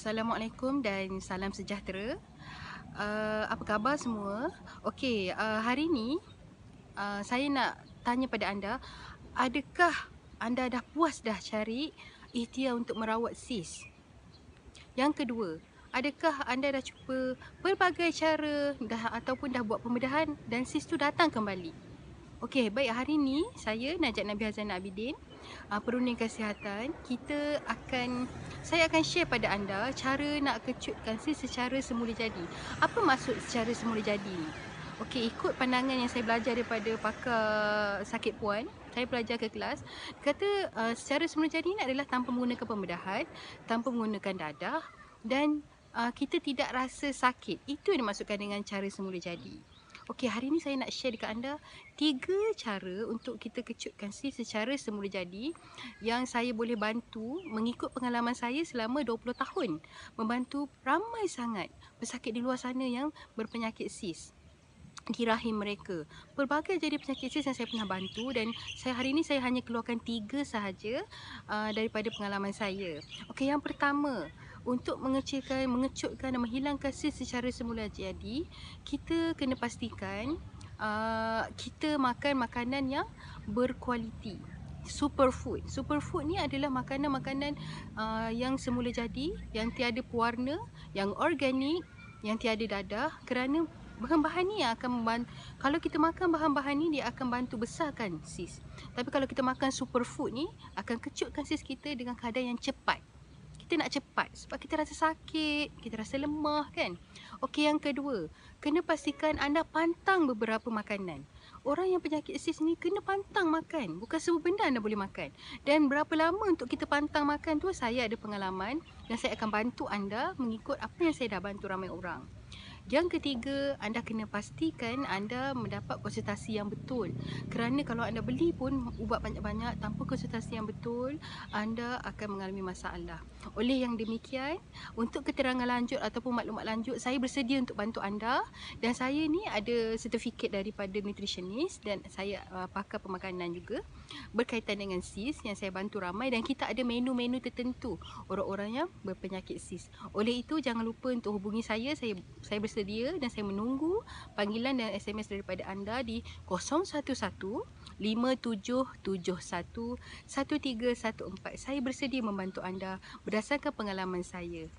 Assalamualaikum dan salam sejahtera. Uh, apa khabar semua? Okey, uh, hari ini uh, eh, saya nak tanya pada anda, adakah anda dah puas dah cari ikhtiar untuk merawat sis? Yang kedua, adakah anda dah cuba pelbagai cara dah ataupun dah buat pembedahan dan sis tu datang kembali? Okey, baik hari ni saya Najat Nabi Hazan Abidin, uh, perunding kesihatan. Kita akan saya akan share pada anda cara nak kecutkan sis secara semula jadi. Apa maksud secara semula jadi ni? Okey, ikut pandangan yang saya belajar daripada pakar sakit puan, saya belajar ke kelas, kata uh, secara semula jadi ni adalah tanpa menggunakan pembedahan, tanpa menggunakan dadah dan uh, kita tidak rasa sakit. Itu yang dimaksudkan dengan cara semula jadi. Okey, hari ni saya nak share dekat anda tiga cara untuk kita kecutkan sleeve secara semula jadi yang saya boleh bantu mengikut pengalaman saya selama 20 tahun membantu ramai sangat pesakit di luar sana yang berpenyakit sis di rahim mereka. Pelbagai jadi penyakit sis yang saya pernah bantu dan saya hari ini saya hanya keluarkan tiga sahaja uh, daripada pengalaman saya. Okey, yang pertama, untuk mengecilkan, mengecutkan dan menghilangkan sis secara semula jadi, kita kena pastikan uh, kita makan makanan yang berkualiti. Superfood. Superfood ni adalah makanan-makanan uh, yang semula jadi, yang tiada pewarna, yang organik, yang tiada dadah kerana bahan-bahan ni yang akan membantu kalau kita makan bahan-bahan ni dia akan bantu besarkan sis. Tapi kalau kita makan superfood ni akan kecutkan sis kita dengan kadar yang cepat kita nak cepat sebab kita rasa sakit, kita rasa lemah kan. Okey yang kedua, kena pastikan anda pantang beberapa makanan. Orang yang penyakit sis ni kena pantang makan. Bukan semua benda anda boleh makan. Dan berapa lama untuk kita pantang makan tu saya ada pengalaman dan saya akan bantu anda mengikut apa yang saya dah bantu ramai orang. Yang ketiga, anda kena pastikan anda mendapat konsultasi yang betul. Kerana kalau anda beli pun ubat banyak-banyak tanpa konsultasi yang betul, anda akan mengalami masalah. Oleh yang demikian, untuk keterangan lanjut ataupun maklumat lanjut, saya bersedia untuk bantu anda dan saya ni ada sertifikat daripada nutritionist dan saya uh, pakar pemakanan juga berkaitan dengan sis yang saya bantu ramai dan kita ada menu-menu tertentu orang-orang yang berpenyakit sis. Oleh itu jangan lupa untuk hubungi saya, saya saya bersedia bersedia dan saya menunggu panggilan dan SMS daripada anda di 011-5771-1314. Saya bersedia membantu anda berdasarkan pengalaman saya.